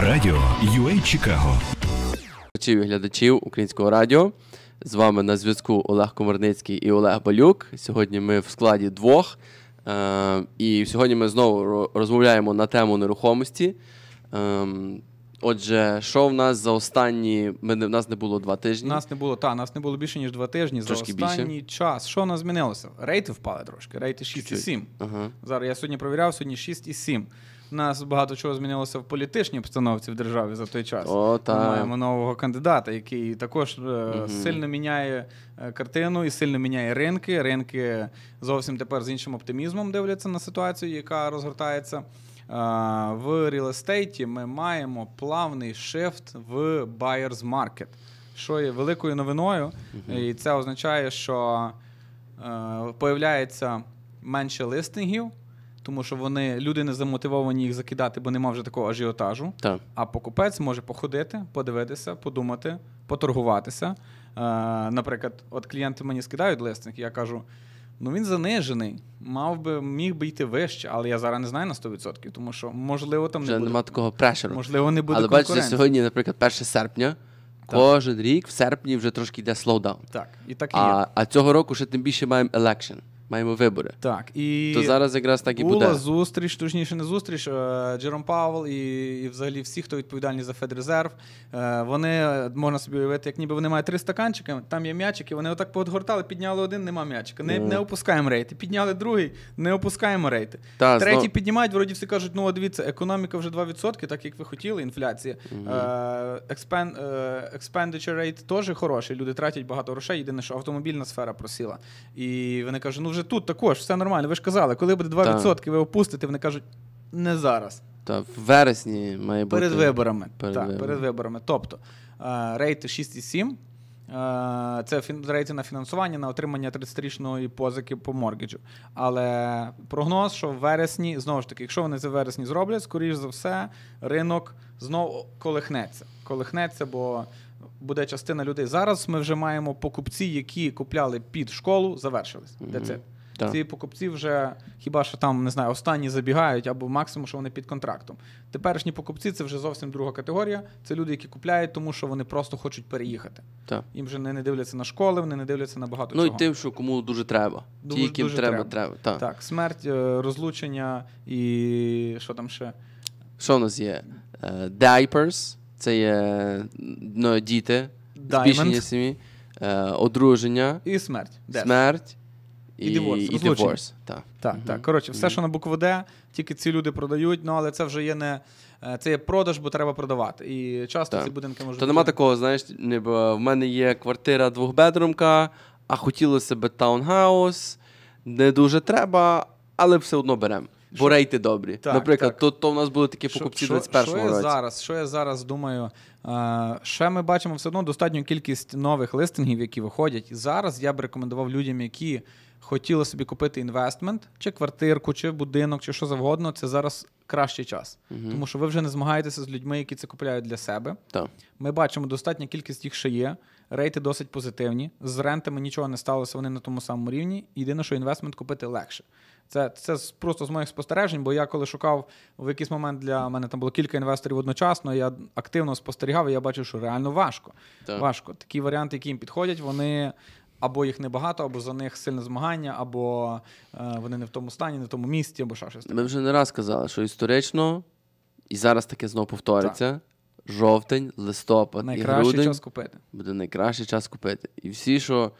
Радіо UA Чикаго. і глядачів українського радіо. З вами на зв'язку Олег Комарницький і Олег Балюк. Сьогодні ми в складі двох. Е, і сьогодні ми знову розмовляємо на тему нерухомості. Ем, отже, що в нас за останні ми в нас не було два тижні. Нас не було та нас не було більше ніж два тижні. Трошки за останній більше. час. Що в нас змінилося? Рейти впали трошки. Рейти 6,7. Ага. Зараз я сьогодні провіряв, сьогодні і 6,7 нас багато чого змінилося в політичній обстановці в державі за той час. О, та. Ми маємо нового кандидата, який також угу. сильно міняє е, картину і сильно міняє ринки. Ринки зовсім тепер з іншим оптимізмом дивляться на ситуацію, яка розгортається. Е, в рілестейті ми маємо плавний шифт в buyer's market, що є великою новиною. Uh-huh. І це означає, що е, появляється менше листингів, тому що вони люди не замотивовані їх закидати, бо нема вже такого ажіотажу. Так. А покупець може походити, подивитися, подумати, поторгуватися. Е, Наприклад, от клієнти мені скидають листник, я кажу. Ну, він занижений, мав би міг би йти вище, але я зараз не знаю на 100%, тому що можливо там Вже не буде. нема такого прешеру. Можливо, не буде. Але бачите, сьогодні, наприклад, 1 серпня, так. кожен рік в серпні вже трошки йде слоудаун. Так, і так і є. А, цього року ще тим більше маємо елекшн маємо вибори. Так, і то зараз якраз так і буде. Була зустріч, точніше не зустріч. Е, Джером Павел і і взагалі всі, хто відповідальні за Федрезерв, вони можна собі уявити, як ніби вони мають три стаканчики, там є м'ячики, вони отак поотгортали, підняли один, нема м'ячика. Не не опускаємо рейти. Підняли другий, не опускаємо рейти. Та, Третій знов... піднімають, вроді всі кажуть, ну дивіться, економіка вже 2%, так як ви хотіли, інфляція. Е, експен, е, Expenditure теж хороший. Люди тратять багато грошей. Єдине, що автомобільна сфера просіла. І вони кажуть, ну вже вже тут також все нормально. Ви ж казали, коли буде 2%, ви опустите, вони кажуть, не зараз. Та в вересні має бути. Перед виборами. Перед так, виборами. перед виборами. Тобто е, рейти 6,7 е, це рейти на фінансування, на отримання 30-річної позики по моргіджу. Але прогноз, що в вересні, знову ж таки, якщо вони це в вересні зроблять, скоріш за все, ринок знову колихнеться. Колихнеться, бо буде частина людей. Зараз ми вже маємо покупці, які купляли під школу, завершились. Де це? Так. Ці покупці вже хіба що там не знаю, останні забігають або максимум, що вони під контрактом. Теперішні покупці це вже зовсім друга категорія. Це люди, які купляють, тому що вони просто хочуть переїхати. Так. Їм вже не, не дивляться на школи, вони не дивляться на багато ну, чого. Ну і тим, що кому дуже треба. Дуже, Ті, яким дуже треба, треба. треба. Так. так, смерть, е, розлучення і що там ще? Що в нас є? Е, diapers це є ну, діти, збільшення сім'ї, е, одруження, і смерть. Death. Смерть. І диворс. Так, так. Mm-hmm. так. Коротше, все, що на букву Д, тільки ці люди продають, ну але це вже є не е, це є продаж, бо треба продавати. І часто так. ці будинки можуть. Та нема такого, знаєш, ніби в мене є квартира двохбедрумка, а хотілося б таунгаус, не дуже треба, але все одно беремо бо рейти добрі. Так, Наприклад, так. То, то в нас були такі покупці Що 21-му році. Зараз, що я зараз думаю? Е, ще ми бачимо все одно достатню кількість нових листингів, які виходять. І зараз я б рекомендував людям, які хотіли собі купити інвестмент, чи квартирку, чи будинок, чи що завгодно. Це зараз кращий час. Угу. Тому що ви вже не змагаєтеся з людьми, які це купляють для себе. Так. Ми бачимо, достатня кількість їх ще є. Рейти досить позитивні. З рентами нічого не сталося, вони на тому самому рівні. Єдине, що інвестмент купити легше. Це це просто з моїх спостережень, бо я коли шукав в якийсь момент для мене там було кілька інвесторів одночасно, я активно спостерігав, і я бачив, що реально важко. Так. Важко. Такі варіанти, які їм підходять, вони. Або їх небагато, або за них сильне змагання, або е, вони не в тому стані, не в тому місці, або ще щось. Ми вже не раз казали, що історично, і зараз таке знову повториться: так. жовтень, листопад, найкращий і грудень час купити. буде найкращий час купити. І всі, що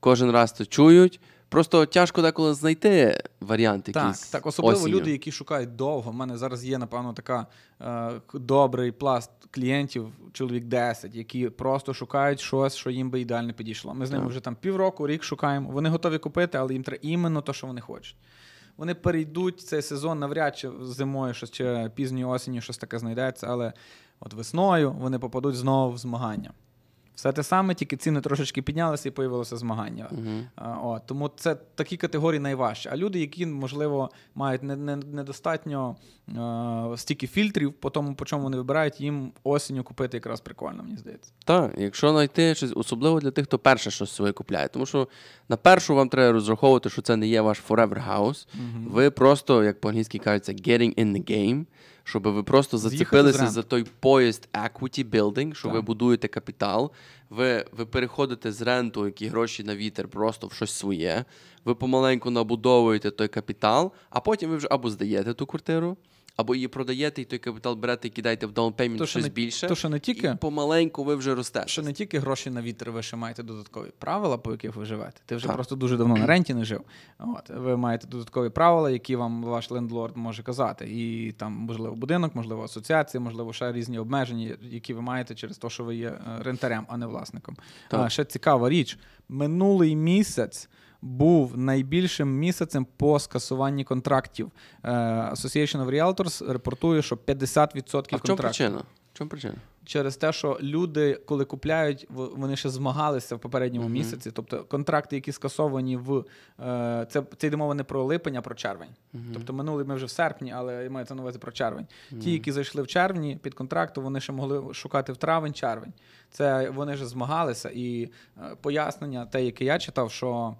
кожен раз то чують, Просто тяжко деколи знайти варіант якийсь. Так, так, особливо осінню. люди, які шукають довго. У мене зараз є, напевно, така е, добрий пласт клієнтів, чоловік 10, які просто шукають щось, що їм би ідеально підійшло. Ми з ними так. вже там півроку, рік шукаємо. Вони готові купити, але їм треба іменно те, що вони хочуть. Вони перейдуть цей сезон навряд чи зимою, щось чи пізньою осінню щось таке знайдеться, але от весною вони попадуть знову в змагання. Все те саме, тільки ціни трошечки піднялися і появилося змагання. Uh-huh. О, Тому це такі категорії найважчі. А люди, які, можливо, мають недостатньо не, не е, стільки фільтрів, по тому, по чому вони вибирають, їм осінню купити якраз прикольно, мені здається. Так, якщо знайти щось, особливо для тих, хто перше щось своє купляє. Тому що на першу вам треба розраховувати, що це не є ваш forever house. Uh-huh. Ви просто, як по-англійськи кажуть, getting in the game щоб ви просто зацепилися за той поїзд equity building, що так. ви будуєте капітал, ви ви переходите з ренту, які гроші на вітер, просто в щось своє. Ви помаленьку набудовуєте той капітал, а потім ви вже або здаєте ту квартиру або її продаєте, і той капітал берете і кидаєте в даунпеймент щось не, більше. То, що не тільки, і помаленьку ви вже ростете. Що не тільки гроші на вітер, ви ще маєте додаткові правила, по яких ви живете. Ти вже так. просто дуже давно на ренті не жив. От Ви маєте додаткові правила, які вам ваш лендлорд може казати. І там, можливо, будинок, можливо, асоціація, можливо, ще різні обмеження, які ви маєте через те, що ви є е, рентарем, а не власником. Так. А, Ще цікава річ. Минулий місяць був найбільшим місяцем по скасуванні контрактів. Е, Association of Realtors репортує, що 50% А в чому причина? чому причина? Через те, що люди, коли купляють, вони ще змагалися в попередньому uh-huh. місяці. Тобто контракти, які скасовані в е, це це йде мова не про липень, а про червень. Uh-huh. Тобто минулий ми вже в серпні, але мається на увазі про червень. Uh-huh. Ті, які зайшли в червні під контракту, вони ще могли шукати в травень-червень. Це вони ж змагалися, і е, пояснення, те, яке я читав, що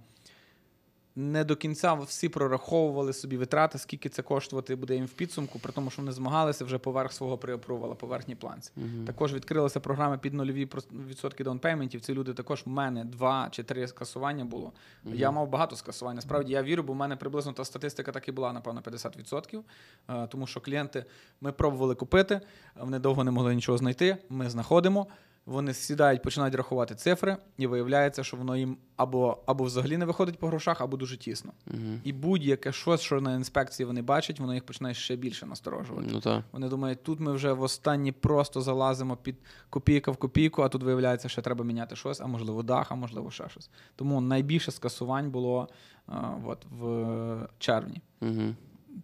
не до кінця всі прораховували собі витрати, скільки це коштувати буде їм в підсумку, при тому, що вони змагалися вже поверх свого приапрувала, поверхні планці. Uh-huh. Також відкрилися програми під нульові відсотки даунпейментів. Ці люди також в мене два чи три скасування було. Uh-huh. Я мав багато скасувань. Насправді я вірю, бо в мене приблизно та статистика так і була, напевно, 50%. Е, тому що клієнти ми пробували купити, вони довго не могли нічого знайти. Ми знаходимо. Вони сідають, починають рахувати цифри, і виявляється, що воно їм або або взагалі не виходить по грошах, або дуже тісно. Угу. І будь-яке щось, що на інспекції вони бачать, воно їх починає ще більше насторожувати. Ну, так. Вони думають, тут ми вже в останні просто залазимо під копійка в копійку, а тут виявляється, що треба міняти щось, а можливо, дах, а можливо, ще щось. Тому найбільше скасувань було а, е, от, в червні. Угу.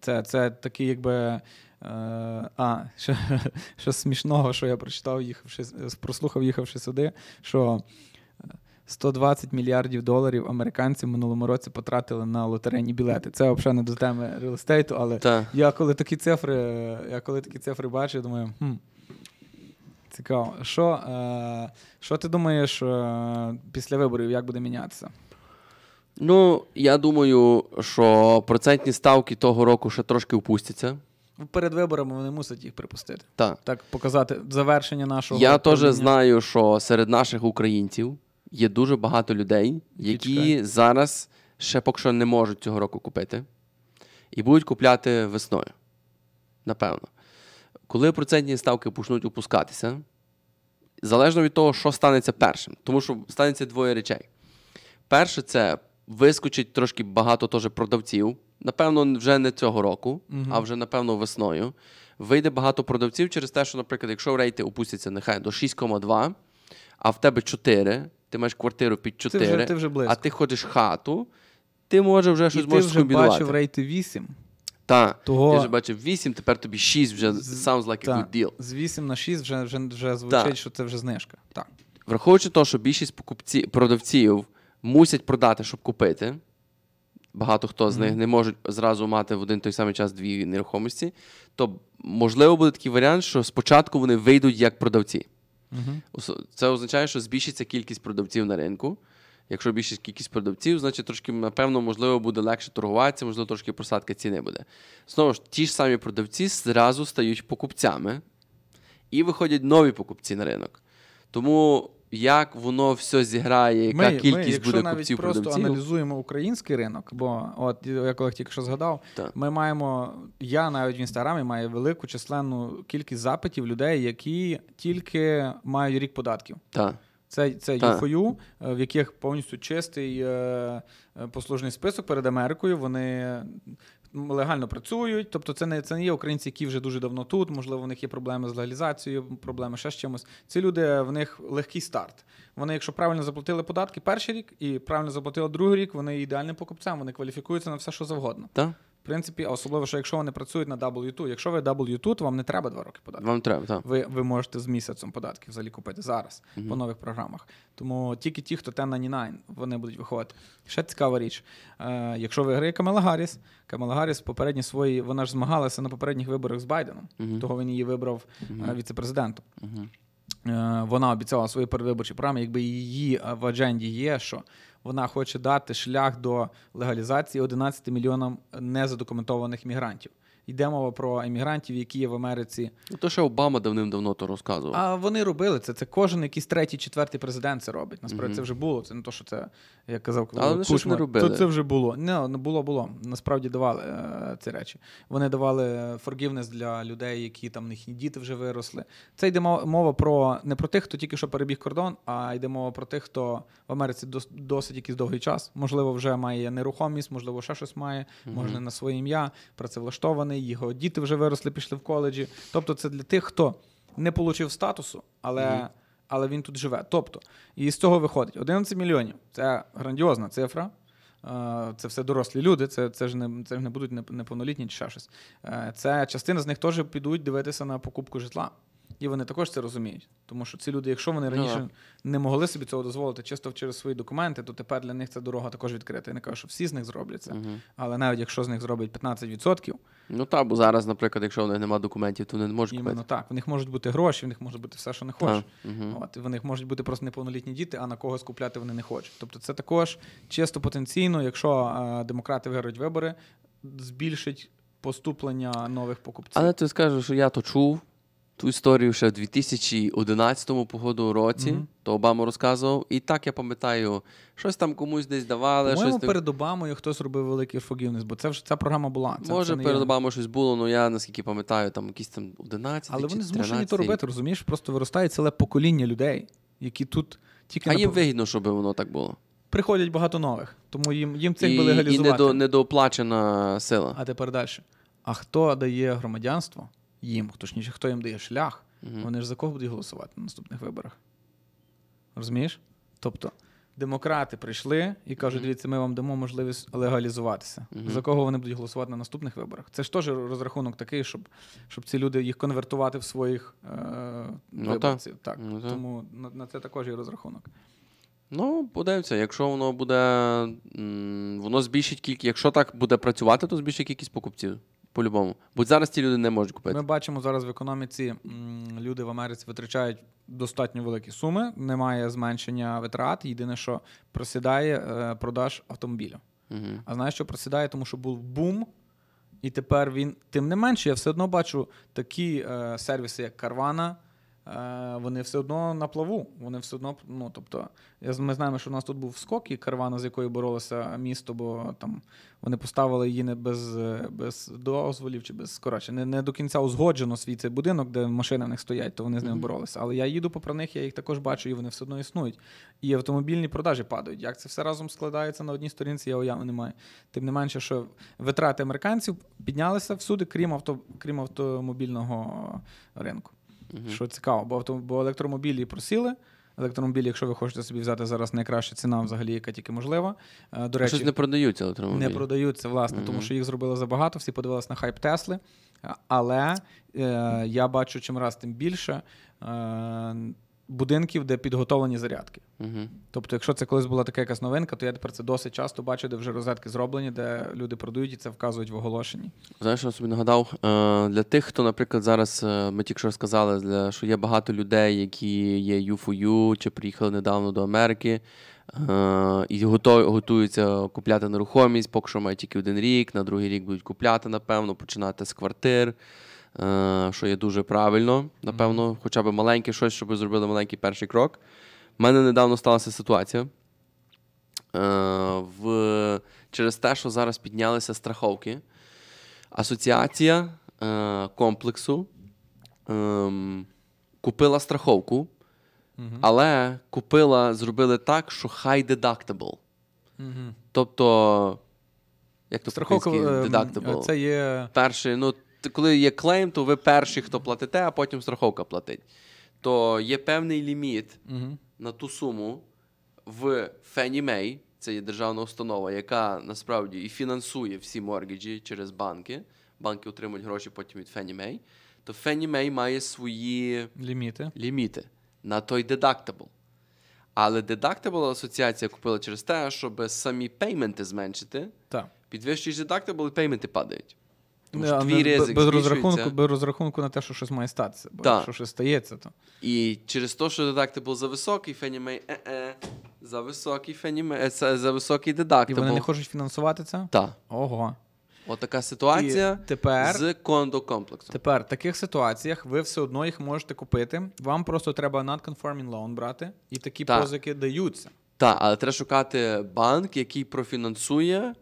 Це, Це такий, якби. Е, а, що що смішного, що я прочитав, їхавши, е, прослухав, їхавши сюди, що 120 е, мільярдів доларів американці в минулому році потратили на лотерейні білети. Це взагалі не до теми реалістейту, але Та. я коли такі цифри, я коли такі цифри бачу, я думаю, хм, цікаво. Що е, що ти думаєш е, після виборів, як буде мінятися? Ну, я думаю, що процентні ставки того року ще трошки впустяться. Перед виборами вони мусять їх припустити. Так. Так показати завершення нашого. Я теж знаю, що серед наших українців є дуже багато людей, які зараз ще поки що не можуть цього року купити, і будуть купляти весною. Напевно. Коли процентні ставки почнуть опускатися, залежно від того, що станеться першим. Тому що станеться двоє речей. Перше, це вискочить трошки багато продавців напевно, вже не цього року, uh-huh. а вже, напевно, весною. Вийде багато продавців через те, що, наприклад, якщо рейти опустяться нехай до 6,2, а в тебе 4, ти маєш квартиру під 4, ти вже, ти вже а ти ходиш хату, ти може вже щось І можеш ти вже комбінувати. бачив рейти 8. Так, Того... я вже бачив 8, тепер тобі 6 вже sounds like a good deal. З 8 на 6 вже вже, вже звучить, Та. що це вже знижка. Так. Враховуючи те, що більшість покупці, продавців мусять продати, щоб купити багато хто з них не можуть зразу мати в один той самий час дві нерухомості, то можливо буде такий варіант, що спочатку вони вийдуть як продавці. Це означає, що збільшиться кількість продавців на ринку. Якщо більшість кількість продавців, значить трошки, напевно, можливо, буде легше торгуватися, можливо, трошки просадка ціни буде. Знову ж ті ж самі продавці зразу стають покупцями і виходять нові покупці на ринок. Тому як воно все зіграє, яка ми, кількість ми, якщо буде навіть купців продавців. Ми просто аналізуємо український ринок, бо от я коли тільки що згадав, так. ми маємо. Я навіть в інстаграмі маю велику численну кількість запитів людей, які тільки мають рік податків. Так. Це це ЮФОЮ, е, в яких повністю чистий е, е, послужний список перед Америкою. Вони легально працюють. Тобто, це не це не є українці, які вже дуже давно тут. Можливо, в них є проблеми з легалізацією, проблеми ще з чимось. Ці люди в них легкий старт. Вони, якщо правильно заплатили податки перший рік і правильно заплатили другий рік, вони ідеальним покупцем, вони кваліфікуються на все, що завгодно. Так принципі, особливо, що якщо вони працюють на W2, якщо ви W2, то вам не треба два роки податків. Вам треба, так. Ви ви можете з місяцем податків взагалі купити зараз uh по нових програмах. Тому тільки ті, хто 1099, вони будуть виховати. Ще цікава річ. Е, Якщо виграє Камела Гарріс, Камела Гарріс попередні свої, вона ж змагалася на попередніх виборах з Байденом, uh того він її вибрав uh-huh. віце-президентом. Е, вона обіцяла свої передвиборчі програми, якби її е, в адженді є, що вона хоче дати шлях до легалізації 11 мільйонам незадокументованих мігрантів йде мова про емігрантів, які є в Америці. Ну, то ще Обама давним-давно то розказував. А вони робили це. Це кожен якийсь третій, четвертий президент це робить. Насправді угу. це вже було. Це не то, що це як казав, Але То це вже було. Не ну, було, було. Насправді давали е, ці речі. Вони давали форгівнес для людей, які там їхні діти вже виросли. Це йде мова про не про тих, хто тільки що перебіг кордон, а йде мова про тих, хто в Америці досить якийсь довгий час. Можливо, вже має нерухомість, можливо, ще щось має, угу. можна на своє ім'я, працевлаштований не його. Діти вже виросли, пішли в коледжі. Тобто, це для тих, хто не отримав статусу, але mm-hmm. але він тут живе. Тобто, і з цього виходить 11 мільйонів. Це грандіозна цифра. Е, це все дорослі люди, це це ж не це ж не будуть неповнолітні чи ще щось. Е, це частина з них теж підуть дивитися на покупку житла. І вони також це розуміють. Тому що ці люди, якщо вони ну раніше no. не могли собі цього дозволити, чисто через свої документи, то тепер для них ця дорога також відкрита. Я не кажу, що всі з них зробляться. це. Але навіть якщо з них зроблять 15%. Ну так, бо зараз, наприклад, якщо в них немає документів, то вони не можуть. Іменно так. В них можуть бути гроші, в них може бути все, що не хочеш. uh В них можуть бути просто неповнолітні діти, а на кого скупляти вони не хочуть. Тобто це також чисто потенційно, якщо е, демократи виграють вибори, збільшить поступлення нових покупців. Але ти скажеш, що я то чув ту історію ще в 2011 погоду році, mm-hmm. то Обама розказував. І так я пам'ятаю, щось там комусь десь давали. По-моєму, щось... перед Обамою хтось робив великий forgiveness, бо це вже ця програма була. Це, Може, це перед є... Обамою щось було, але ну, я наскільки пам'ятаю, там якісь там 11 Але чи вони змушені то робити, розумієш? Просто виростає ціле покоління людей, які тут тільки. А на... їм вигідно, щоб воно так було. Приходять багато нових, тому їм їм цих і, би легалізувати. І недо, недооплачена сила. А тепер далі. А хто дає громадянство? їм, точніше, хто їм дає шлях, угу. вони ж за кого будуть голосувати на наступних виборах. Розумієш? Тобто демократи прийшли і кажуть, угу. дивіться, ми вам дамо можливість легалізуватися. Угу. За кого вони будуть голосувати на наступних виборах? Це ж теж розрахунок такий, щоб щоб ці люди їх конвертувати в своїх е, ну, виборців. Так. Ну, так. Тому на, на це також є розрахунок. Ну, подивимося, якщо воно буде. Воно збільшить кількість. Якщо так буде працювати, то збільшить кількість покупців. По-любому. Бо зараз ці люди не можуть купити. Ми бачимо зараз в економіці, люди в Америці витрачають достатньо великі суми, немає зменшення витрат. Єдине, що просідає е, продаж автомобілів. Мгм. А знаєш, що просідає, тому що був бум, і тепер він тим не менше, я все одно бачу такі е, сервіси, як Carvana, Е, вони все одно на плаву. Вони все одно, ну тобто, ми знаємо, що у нас тут був скок і каравана, з якою боролося місто, бо там вони поставили її не без е, без дозволів чи без коротше, не, не до кінця узгоджено свій цей будинок, де машини в них стоять, то вони з ними mm-hmm. боролися. Але я їду попри них, я їх також бачу, і вони все одно існують. І автомобільні продажі падають. Як це все разом складається на одній сторінці, я уяви не маю. Тим не менше, що витрати американців піднялися всюди, крім авто, крім автомобільного ринку. Угу. Що цікаво, бо авто, бо електромобілі просіли. Електромобілі, якщо ви хочете собі взяти зараз найкраща ціна, взагалі, яка тільки можлива. Е, до речі, щось не продаються електромобілі. Не продаються, власне, угу. тому що їх зробили забагато, всі подивилися на хайп Тесли. Е, але е, я бачу чим раз тим більше. Е, будинків, де підготовлені зарядки. Угу. Тобто, якщо це колись була така якась новинка, то я тепер це досить часто бачу, де вже розетки зроблені, де люди продають і це вказують в оголошенні. Знаєш, що я собі нагадав е, для тих, хто, наприклад, зараз е, ми тільки що сказали, що є багато людей, які є UFU, чи приїхали недавно до Америки. Uh, і готу, готуються купляти нерухомість, поки що мають тільки один рік, на другий рік будуть купляти, напевно, починати з квартир. Е, що є дуже правильно, напевно, хоча б маленьке щось, щоб ви зробили маленький перший крок. У мене недавно сталася ситуація е, в, через те, що зараз піднялися страховки. Асоціація е, комплексу ем, купила страховку, але купила, зробили так, що high deductible. Тобто. Як то Страховка, ем, Це є перший, ну коли є клейм, то ви перші, хто платите, а потім страховка платить. То є певний ліміт угу. на ту суму в Fannie Mae, це є державна установа, яка насправді і фінансує всі моргіджі через банки. Банки отримують гроші потім від Fannie Mae. То Fannie Mae має свої ліміти ліміти на той дедактабл. Але дедактабл асоціація купила через те, щоб самі пейменти зменшити. Так. Підвищуєш deductible, і пейменти падають. Тому що ну, твій ризик без розрахунку, без розрахунку на те, що щось має статися, бо так. що щось стається, то. І через те, що дедактибл за фенімей е-е, за високий фенімей, е, е, за е, дедактибл. І вони не хочуть фінансувати це? Так. Ого. Отака От ситуація і тепер, з кондокомплексом. Тепер в таких ситуаціях ви все одно їх можете купити. Вам просто треба non-conforming loan брати, і такі так. позики даються. Так, але треба шукати банк, який профінансує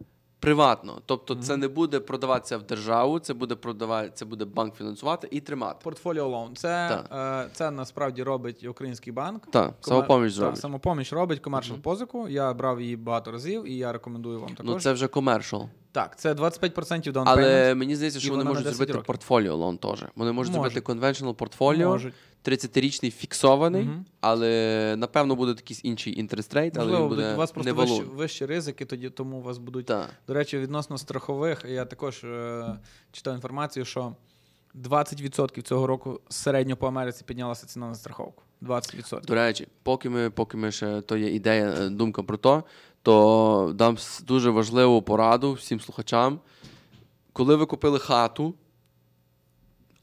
приватно. Тобто, mm-hmm. це не буде продаватися в державу, це буде продавати, це буде банк фінансувати і тримати. Портфоліо лоун. Це е, це насправді робить український банк. Так, Комер... самопоміч зробить. Так, самопоміч робить комершал mm-hmm. позику. Я брав її багато разів, і я рекомендую вам ну, також. Ну це вже комершал. Так, це 25% down Але мені здається, що вони можуть зробити років. портфоліо лоун теж. Вони можуть, можуть зробити конвеншнл портфоліо. Можуть. 30-річний фіксований, угу. але напевно буде якийсь інший інтерестрейт, але Можливо, він буде у вас просто вищі, вищі ризики, тоді тому у вас будуть. Та. До речі, відносно страхових, я також е, читав інформацію, що 20% цього року середньо по Америці піднялася ціна на страховку. 20%. До речі, поки ми поки ми ще то є ідея, е, думка про то, то дам дуже важливу пораду всім слухачам. Коли ви купили хату,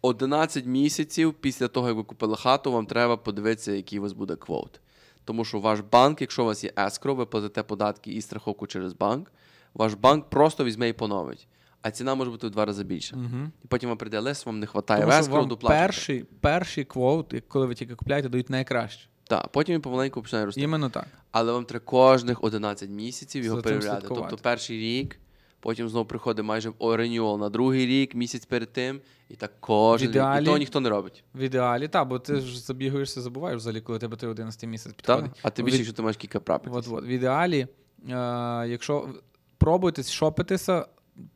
11 місяців після того, як ви купили хату, вам треба подивитися, який у вас буде квот. Тому що ваш банк, якщо у вас є ескро, ви платите податки і страховку через банк, ваш банк просто візьме і поновить. А ціна може бути в два рази більше. Угу. І потім вам прийде лист, вам не вистачає ескро, доплатити. Перший перший квот, коли ви тільки купляєте, дають найкраще. Так, потім він помаленьку починає рости. Іменно так. Але вам треба кожних 11 місяців його перевіряти. Тобто перший рік. Потім знову приходить майже ренюал на другий рік, місяць перед тим, і так кожен ідеалі, рік. І того ніхто не робить. В ідеалі, так, бо ти ж забігаєшся, забуваєш взагалі, коли тебе той 11 місяць підходить. Так? А ти більше, якщо ти маєш кілька прапів. От, от. В ідеалі, е, якщо пробуйте шопитися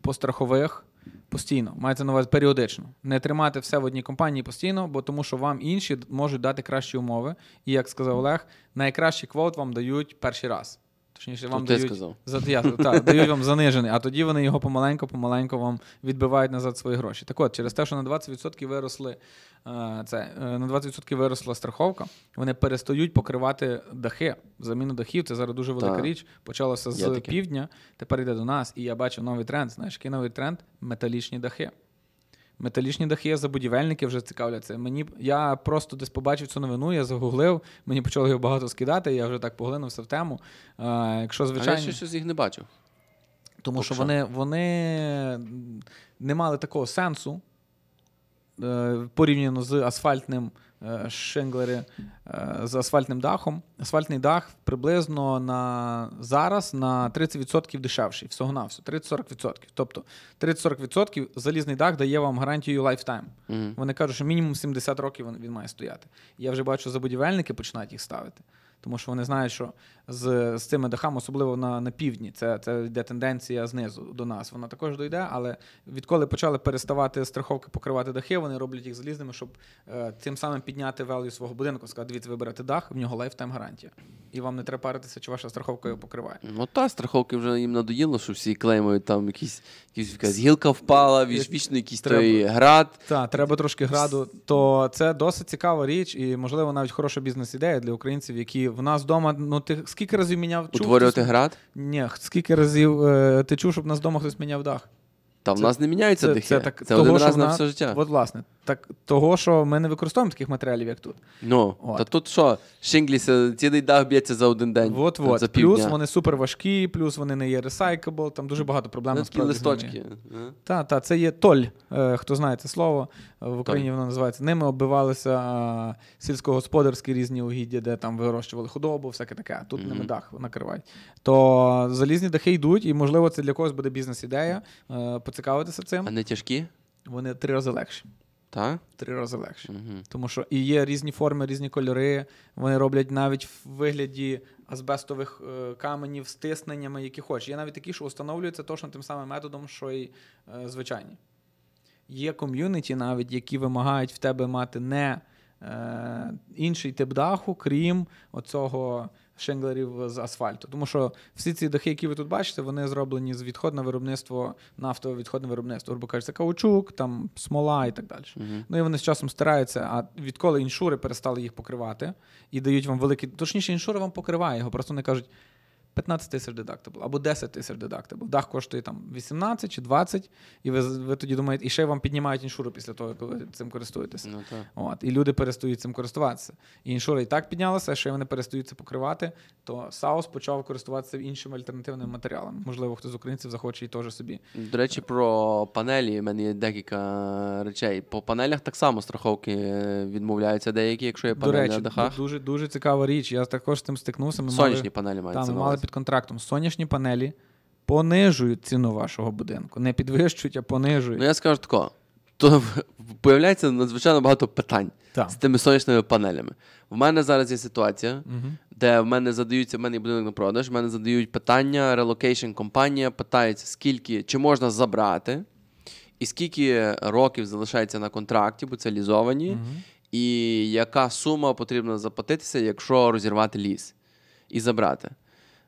по страхових постійно, мається на увазі періодично. Не тримати все в одній компанії постійно, бо тому що вам інші можуть дати кращі умови. І як сказав Олег, найкращий квот вам дають перший раз точніше, вам дають сказав. За, я, та, дають вам занижений, а тоді вони його помаленько-помаленько вам відбивають назад свої гроші. Так от, через те, що на 20% виросли е, це, е, на 20% виросла страховка, вони перестають покривати дахи. Заміну дахів це зараз дуже велика та. річ. Почалося з півдня, тепер йде до нас, і я бачу новий тренд. Знаєш, який новий тренд металічні дахи. Металічні дахи забудівельники вже цікавляться. Мені я просто десь побачив цю новину, я загуглив, мені почало його багато скидати, я вже так поглинувся в тему. А, Якщо звичайно, А я ще щось їх не бачив. Тому Поп що вони вони не мали такого сенсу е, порівняно з асфальтним Е, шинглери е, з асфальтним дахом. Асфальтний дах приблизно на зараз на 30% дешевший. Всього на все 30-40%. Тобто 30-40% залізний дах дає вам гарантію лайфтайм. Mm-hmm. Вони кажуть, що мінімум 70 років він має стояти. Я вже бачу, забудівельники починають їх ставити, тому що вони знають, що з з цими дахами, особливо на на півдні. Це це йде тенденція знизу до нас. Вона також дойде, але відколи почали переставати страховки покривати дахи, вони роблять їх залізними, щоб е, тим самим підняти value свого будинку. Сказати, дивіться, виберете дах, в нього лайфтайм гарантія. І вам не треба паритися, чи ваша страховка його покриває. Ну та страховки вже їм надоїло, що всі клеймують там якісь якісь якась гілка впала, е, віч, вічно якийсь треба, той град. Так, треба трошки граду. То це досить цікава річ, і можливо навіть хороша бізнес-ідея для українців, які в нас вдома ну тих скільки разів міняв чув? Утворювати хтось... град? Ні, скільки разів е, ти чув, щоб нас вдома хтось міняв дах? Та в нас не міняються це, дахи. Це, так, це того, один раз на все життя. От, власне, так, того, що ми не використовуємо таких матеріалів, як тут. Ну, От. та тут що, шингліс, цілий дах б'ється за один день. От, от. За плюс вони супер важкі, плюс вони не є recyclable, там дуже багато проблем ну, Такі листочки. Е. Так, та, це є толь, е, хто знає це слово. Е, в Україні воно називається. Ними оббивалися сільськогосподарські різні угіддя, де там вирощували худобу, всяке таке. Тут mm-hmm. ними дах накривають. То залізні дахи йдуть, і, можливо, це для когось буде бізнес-ідея. Поцікавитися цим. А не тяжкі? Вони три рази легші. Так? Три рази легше. Угу. Тому що і є різні форми, різні кольори. Вони роблять навіть в вигляді азбестових е, каменів стисненнями, які хочеш. Є навіть такі, що встановлюються точно тим самим методом, що й е, звичайні. Є ком'юніті, навіть які вимагають в тебе мати не е, інший тип даху, крім оцього шинглерів з асфальту. Тому що всі ці дахи, які ви тут бачите, вони зроблені з відходне виробництво, нафтове відходне виробництво. Грубо кажучи, каучук, там смола і так далі. Uh-huh. Ну і вони з часом стираються. А відколи іншури перестали їх покривати і дають вам великі. Точніше, іншура вам покриває його, просто не кажуть. 15 тисяч дедактабл або 10 тисяч дедактабл. Дах коштує там 18 чи 20, і ви ви тоді думаєте, і ще вам піднімають іншуру після того, як ви цим користуєтеся. Ну, так. От, І люди перестають цим користуватися. І іншура і так піднялася, а ще вони перестають це покривати, то Саус почав користуватися іншими альтернативними матеріалами. Можливо, хто з українців захоче і теж собі. До речі, про панелі У мене є декілька речей. По панелях так само страховки відмовляються деякі, якщо є панель До речі, на дахах. Дуже дуже цікава річ. Я також з цим стикнувся. Ми Сонячні мали, панелі мають. Та, під контрактом сонячні панелі понижують ціну вашого будинку. Не підвищують, а понижують. Ну я скажу тако. То появляється надзвичайно багато питань так. з тими сонячними панелями. В мене зараз є ситуація, угу. де в мене задаються в мене будинок на продаж, в мене задають питання, релокейшн компанія питається, скільки чи можна забрати, і скільки років залишається на контракті, бо це лізовані, угу. і яка сума потрібно заплатитися, якщо розірвати ліс і забрати.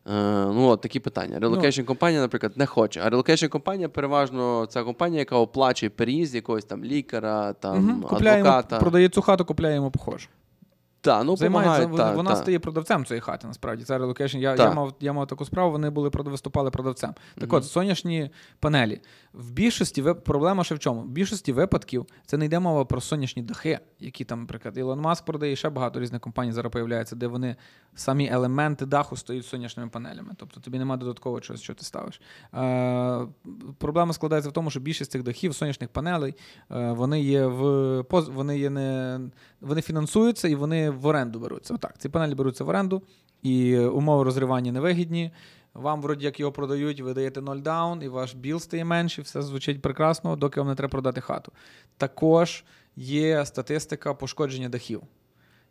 Е, ну, от такі питання. Релокейшн ну. компанія, наприклад, не хоче. А релокейшн компанія переважно ця компанія, яка оплачує переїзд якогось там лікаря, там угу. адвоката. Купляємо, продає цю хату, купляємо похоже. Та, ну, Займається, та, вона та. стає продавцем цієї хати, насправді. Це релокейшн. Я, я мав я мав таку справу, вони були виступали продавцем. Так mm-hmm. от, сонячні панелі. В більшості проблема ще в чому? В більшості випадків це не йде мова про сонячні дахи, які там, наприклад, Ілон Маск продає і ще багато різних компаній зараз появляється, де вони самі елементи даху стають сонячними панелями. Тобто тобі немає додаткового чогось, що ти ставиш. Е, Проблема складається в тому, що більшість цих дахів, сонячних панелей, е, вони є в вони є не вони фінансуються і вони в оренду беруться. Отак, ці панелі беруться в оренду, і е, умови розривання невигідні. Вам, вроді, як його продають, ви даєте ноль даун, і ваш біл стає менший, все звучить прекрасно, доки вам не треба продати хату. Також є статистика пошкодження дахів.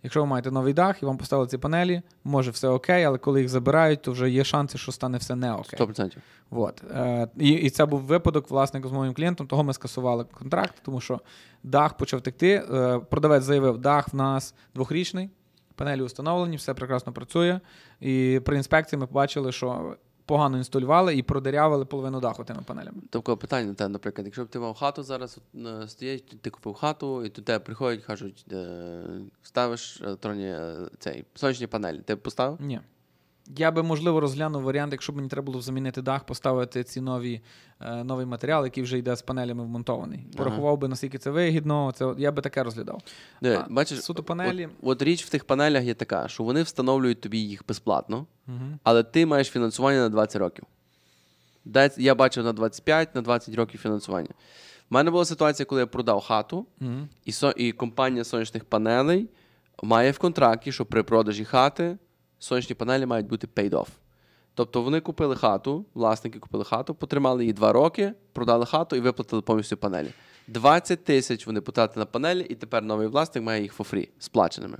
Якщо ви маєте новий дах і вам поставили ці панелі, може все окей, але коли їх забирають, то вже є шанси, що стане все не окей. 100%. От. Е, і, і це був випадок власне, з моїм клієнтом, того ми скасували контракт, тому що дах почав текти. Е, продавець заявив, дах в нас двохрічний, панелі установлені, все прекрасно працює. І при інспекції ми побачили, що погано інсталювали і продирявили половину даху тими панелями. Тобто питання те, наприклад, якщо б ти мав хату зараз, е, стоїть, ти купив хату, і до тебе приходять, кажуть, е, ставиш електронні е, цей сонячні панелі. Ти поставив? Ні. Я би, можливо, розглянув варіант, якщо б мені треба було замінити дах, поставити ці нові, е, новий матеріал, який вже йде з панелями вмонтований. Ага. Порахував би, наскільки це вигідно, це, я би таке розглядав. Де, а, бачиш, суто панелі... От, от річ в тих панелях є така, що вони встановлюють тобі їх безплатно, угу. але ти маєш фінансування на 20 років. Я бачив на 25, на 20 років фінансування. У мене була ситуація, коли я продав хату, угу. і, со, і компанія сонячних панелей має в контракті, що при продажі хати сонячні панелі мають бути paid off. Тобто вони купили хату, власники купили хату, потримали її два роки, продали хату і виплатили повністю панелі. 20 тисяч вони потратили на панелі, і тепер новий власник має їх фофрі сплаченими.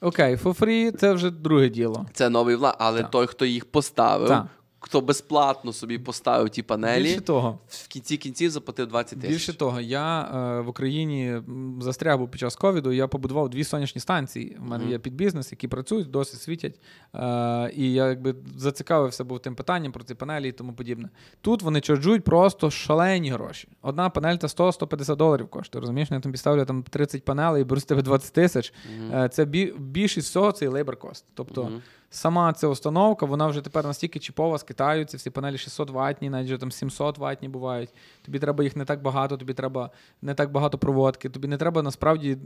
Окей, for free – це вже друге діло. Це новий власник, але Так. той, хто їх поставив, Так хто безплатно собі поставив ті панелі, Більше того, в кінці кінців заплатив 20 тисяч. Більше того, я е, в Україні застряг під час ковіду. Я побудував дві сонячні станції. У мене mm-hmm. є підбізнес, які працюють, досі світять. Е, і я якби зацікавився був тим питанням про ці панелі і тому подібне. Тут вони чорджують просто шалені гроші. Одна панель та 100-150 доларів коштує. Розумієш, я там підставлю там 30 панелей і беру з тебе 20 тисяч. Mm-hmm. Це більшість всього цей і лейбер кост. Тобто. Mm-hmm сама ця установка, вона вже тепер настільки чіпова з Китаю, ці всі панелі 600 ватні, навіть вже там 700 ватні бувають. Тобі треба їх не так багато, тобі треба не так багато проводки. Тобі не треба насправді,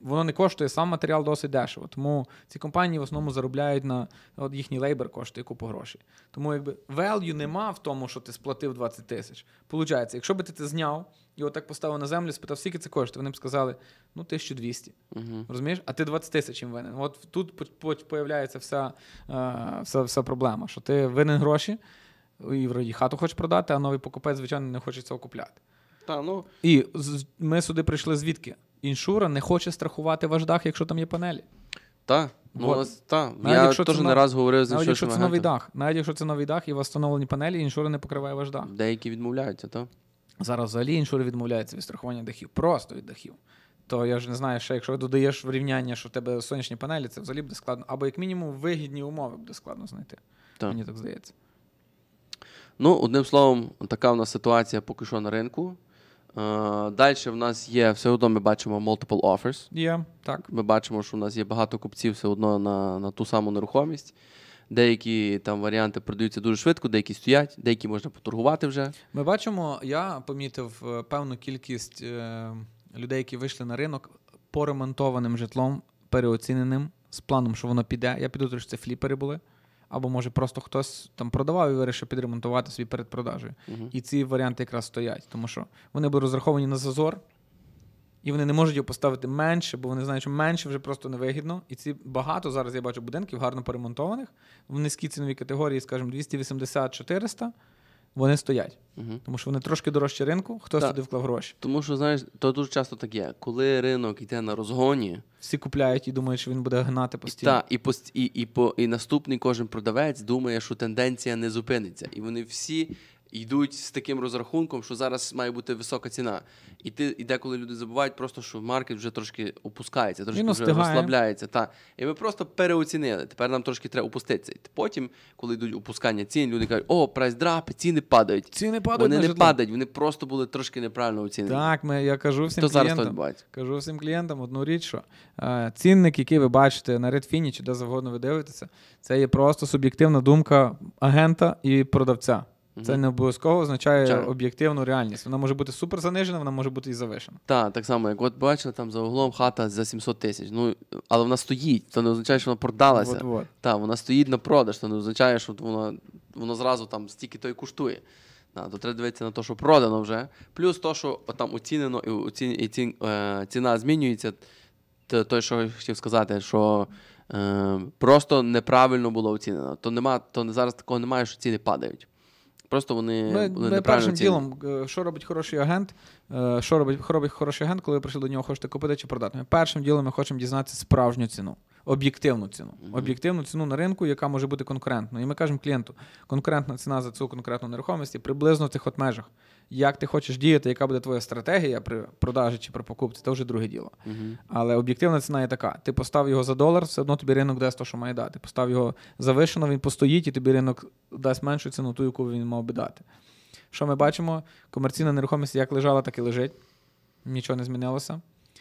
воно не коштує, сам матеріал досить дешево. Тому ці компанії в основному заробляють на от їхній лейбер коштує купу грошей. Тому якби value нема в тому, що ти сплатив 20 тисяч. Получається, якщо би ти це зняв його так поставив на землю, спитав, скільки це коштує. Вони б сказали, ну, 1200. Угу. Розумієш? А ти 20 тисяч їм винен. От тут появляється вся, е, вся, вся проблема, що ти винен гроші. І вроді хату хочеш продати, а новий покупець, звичайно, не хоче цього купляти. Та, ну... І ми сюди прийшли звідки? Іншура не хоче страхувати ваш дах, якщо там є панелі. Так, ну, Бо... та. я теж не раз говорив з Навіть якщо це новий дах, навіть якщо це новий дах і встановлені панелі, іншура не покриває ваш дах. Деякі відмовляються, так? Зараз взагалі іншури відмовляється від страхування дахів, просто від дахів. То я ж не знаю, ще якщо додаєш врівняння, що в тебе сонячні панелі, це взагалі буде складно. Або, як мінімум, вигідні умови буде складно знайти. Так. Мені так здається. Ну, одним словом, така в нас ситуація поки що на ринку. Е, Далі в нас є, все одно ми бачимо multiple offers. Є, так. Ми бачимо, що в нас є багато купців все одно на, на ту саму нерухомість деякі там варіанти продаються дуже швидко, деякі стоять, деякі можна поторгувати вже. Ми бачимо, я помітив е, певну кількість е, людей, які вийшли на ринок поремонтованим житлом, переоціненим, з планом, що воно піде. Я підозрюю, що це фліпери були. Або може просто хтось там продавав і вирішив підремонтувати свій перед продажею. Uh-huh. І ці варіанти якраз стоять, тому що вони були розраховані на зазор, і вони не можуть його поставити менше, бо вони знають, що менше вже просто невигідно. І ці багато зараз я бачу будинків гарно перемонтованих в низькій ціновій категорії, скажімо, 280-400, вони стоять, угу. тому що вони трошки дорожче ринку, Хто так. туди вклав гроші. Тому що знаєш, то дуже часто так є. Коли ринок йде на розгоні, всі купляють і думають, що він буде гнати постійно. Так, і пост і, і, і, і наступний кожен продавець думає, що тенденція не зупиниться, і вони всі йдуть з таким розрахунком, що зараз має бути висока ціна. І ти і деколи люди забувають, просто що маркет вже трошки опускається, трошки вже розслабляється. Та. І ми просто переоцінили. Тепер нам трошки треба опуститися. І потім, коли йдуть опускання цін, люди кажуть, о, прайс драпи, ціни падають. Ціни падають. Вони не житло. падають, вони просто були трошки неправильно оцінені. Так, ми, я кажу всім То клієнтам, зараз кажу всім клієнтам одну річ, що е, цінник, який ви бачите на Редфіні чи де завгодно ви дивитеся, це є просто суб'єктивна думка агента і продавця. Це не обов'язково означає Чай. об'єктивну реальність. Вона може бути супер занижена, вона може бути і завишена. Так, так само, як от бачили, там за углом хата за 700 тисяч. Ну, але вона стоїть, це не означає, що вона продалася. Так, вона стоїть на продаж, це не означає, що вона воно зразу там стільки то й коштує. Да, то треба дивитися на те, що продано вже. Плюс те, що там оцінено і, оці, і ці, е, ціна змінюється. Той, що я хотів сказати, що е, просто неправильно було оцінено. То нема, то зараз такого немає, що ціни падають. Просто вони, ми, вони ми першим ціни. ділом, е, що робить хороший агент, Е, що робить робить хороший агент, коли ви прийшли до нього, хочете купити чи продати? Ми першим ділом ми хочемо дізнатися справжню ціну, об'єктивну ціну, об'єктивну ціну на ринку, яка може бути конкурентною. І ми кажемо клієнту, конкурентна ціна за цю конкретну нерухомість приблизно в цих от межах. Як ти хочеш діяти, яка буде твоя стратегія при продажі чи при покупці, це вже друге діло. Uh-huh. Але об'єктивна ціна є така: ти постав його за долар, все одно тобі ринок дасть те, що має дати. Постав його завишено, він постоїть, і тобі ринок дасть меншу ціну, ту, яку він мав би дати. Що ми бачимо? Комерційна нерухомість як лежала, так і лежить. Нічого не змінилося.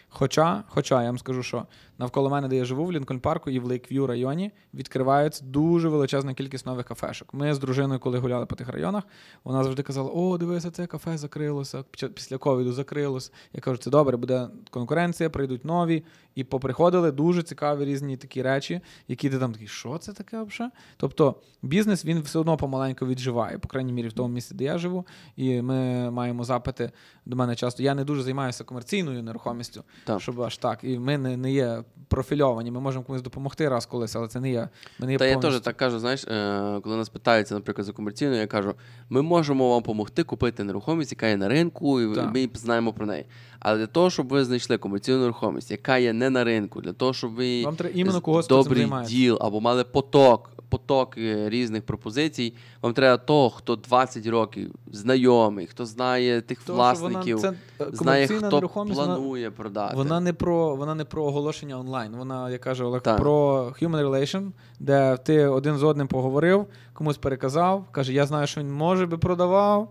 Хоча, хоча я вам скажу, що навколо мене, де я живу, в Лінкольн парку і в Лейкв'ю районі відкривається дуже величезна кількість нових кафешок. Ми з дружиною, коли гуляли по тих районах, вона завжди казала: О, дивися, це кафе закрилося. Після ковіду закрилося. Я кажу, це добре, буде конкуренція, прийдуть нові. І поприходили дуже цікаві різні такі речі, які ти там такі. що це таке взагалі? Тобто бізнес він все одно помаленьку відживає, по крайній мірі в тому місці, де я живу, і ми маємо запити до мене часто. Я не дуже займаюся комерційною нерухомістю, так. щоб аж так. І ми не, не є профільовані. Ми можемо комусь допомогти раз колись, але це не є. Ми Та повністю. я теж так кажу, знаєш, е, коли нас питаються, наприклад, за комерційну, я кажу: ми можемо вам допомогти купити нерухомість, яка є на ринку, і так. ми знаємо про неї. Але для того, щоб ви знайшли комерційну нерухомість, яка є не на ринку, для того, щоб ви вам треба іменно когось добрий діл або мали поток, поток е, різних пропозицій, вам треба того, хто 20 років знайомий, хто знає тих Тому, власників, е, вона, це, знає, хто планує вона, продати. Вона не про вона не про оголошення онлайн. Вона як каже Олег так. про human relation, де ти один з одним поговорив, комусь переказав, каже: Я знаю, що він може би продавав.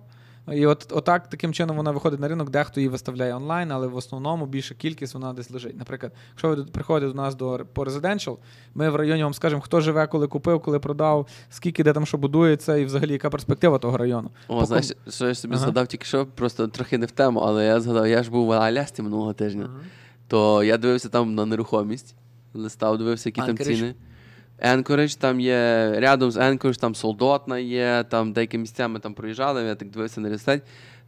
І от отак таким чином вона виходить на ринок, дехто її виставляє онлайн, але в основному більша кількість вона десь лежить. Наприклад, якщо ви приходите до нас до по Residential, ми в районі вам скажемо, хто живе, коли купив, коли продав, скільки де там що будується, і взагалі яка перспектива того району. О, Поку... знаєш, що я собі ага. згадав, тільки що просто трохи не в тему, але я згадав, я ж був в Алясці минулого тижня, ага. то я дивився там на нерухомість, листав, дивився, які а, там криш. ціни. Anchorage, там є рядом з Anchorage, там Солдотна є, там деякі місцями там проїжджали, я так дивився на лістать.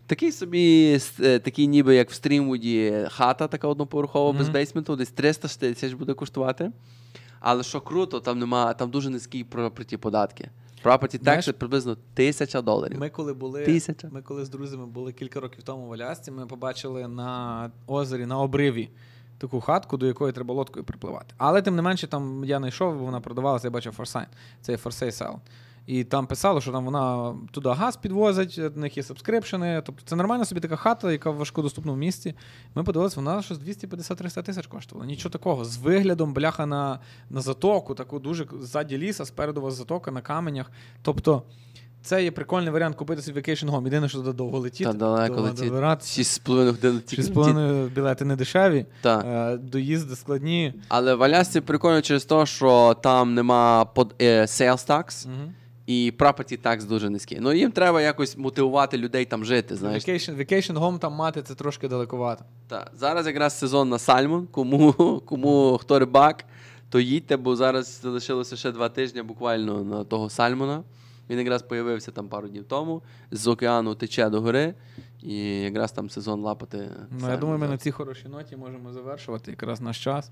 Такий собі, е, такий ніби як в Стрімвуді, хата така одноповерхова mm-hmm. без бейсменту, десь 300 тисяч буде коштувати. Але що круто, там нема, там дуже низькі property податки. Property tax приблизно тисяча доларів. Ми коли були тисяча. Ми коли з друзями були кілька років тому в Алясці, ми побачили на озері, на обриві таку хатку, до якої треба лодкою припливати. Але тим не менше, там я знайшов, бо вона продавалася, я бачив форсайн. Це форсей сел. І там писало, що там вона туди газ підвозить, в них є сабскрипшени. Тобто це нормальна собі така хата, яка в важкодоступному місті. Ми подивилися, вона щось 250-300 тисяч коштувала. Нічого такого. З виглядом бляха на на затоку, таку дуже ззаді ліса, спереду вас затока на каменях. Тобто це є прикольний варіант купити собі Vacation Home. Єдине, що туди довго летіти. Та далеко летіти. 6,5 годин білети не дешеві, Та. Е, доїзди складні. Але в Алясці прикольно через те, що там нема под, е, sales tax. Угу. І property tax дуже низький. Ну їм треба якось мотивувати людей там жити. знаєш. Vacation, vacation home там мати це трошки далековато. Так. Зараз якраз сезон на сальмон. Кому кому хто рибак, то їдьте, бо зараз залишилося ще два тижні буквально на того сальмона. Він якраз появився там пару днів тому. З океану тече до гори, і якраз там сезон лапати. Ну, я думаю, ми на цій хорошій ноті можемо завершувати якраз наш час.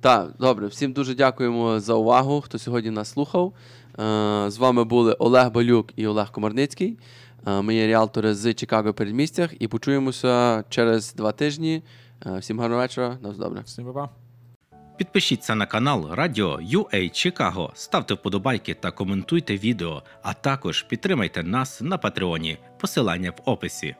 Так, добре, всім дуже дякуємо за увагу, хто сьогодні нас слухав. Е, з вами були Олег Балюк і Олег Комарницький. Е, ми є ріалтори з Чикаго передмістях і почуємося через два тижні. Е, всім гарного вечора. На добре. Всім па-па. Підпишіться на канал Радіо UA Чикаго, ставте вподобайки та коментуйте відео, а також підтримайте нас на Патреоні. Посилання в описі.